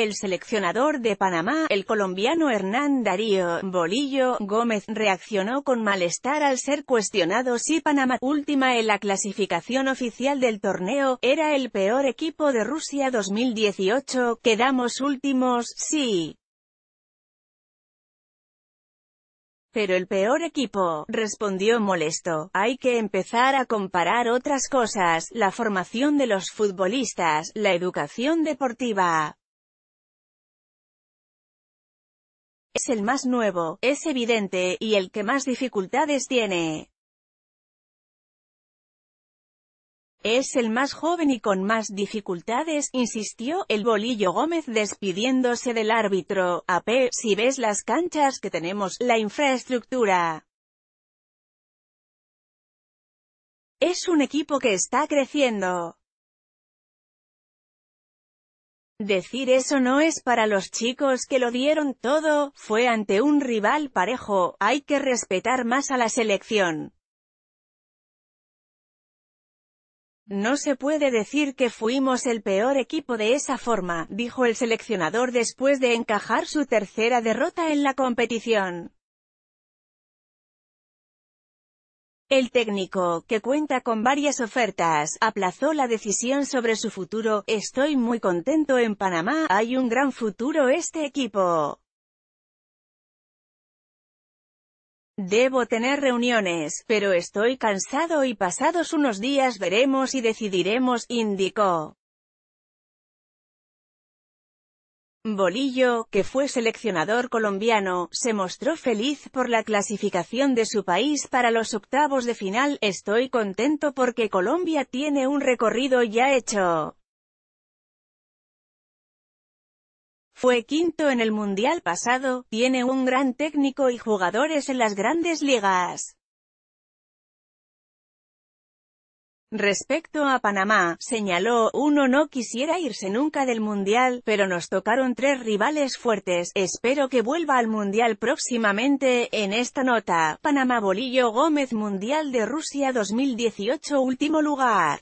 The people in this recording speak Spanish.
El seleccionador de Panamá, el colombiano Hernán Darío Bolillo Gómez, reaccionó con malestar al ser cuestionado si Panamá, última en la clasificación oficial del torneo, era el peor equipo de Rusia 2018, quedamos últimos, sí. Pero el peor equipo, respondió molesto, hay que empezar a comparar otras cosas, la formación de los futbolistas, la educación deportiva. Es el más nuevo, es evidente, y el que más dificultades tiene. Es el más joven y con más dificultades, insistió, el bolillo Gómez despidiéndose del árbitro. AP, si ves las canchas que tenemos, la infraestructura. Es un equipo que está creciendo. Decir eso no es para los chicos que lo dieron todo, fue ante un rival parejo, hay que respetar más a la selección. No se puede decir que fuimos el peor equipo de esa forma, dijo el seleccionador después de encajar su tercera derrota en la competición. El técnico, que cuenta con varias ofertas, aplazó la decisión sobre su futuro. Estoy muy contento en Panamá, hay un gran futuro este equipo. Debo tener reuniones, pero estoy cansado y pasados unos días veremos y decidiremos, indicó. Bolillo, que fue seleccionador colombiano, se mostró feliz por la clasificación de su país para los octavos de final. Estoy contento porque Colombia tiene un recorrido ya hecho. Fue quinto en el Mundial pasado, tiene un gran técnico y jugadores en las grandes ligas. Respecto a Panamá, señaló, uno no quisiera irse nunca del Mundial, pero nos tocaron tres rivales fuertes, espero que vuelva al Mundial próximamente, en esta nota, Panamá Bolillo Gómez Mundial de Rusia 2018 último lugar.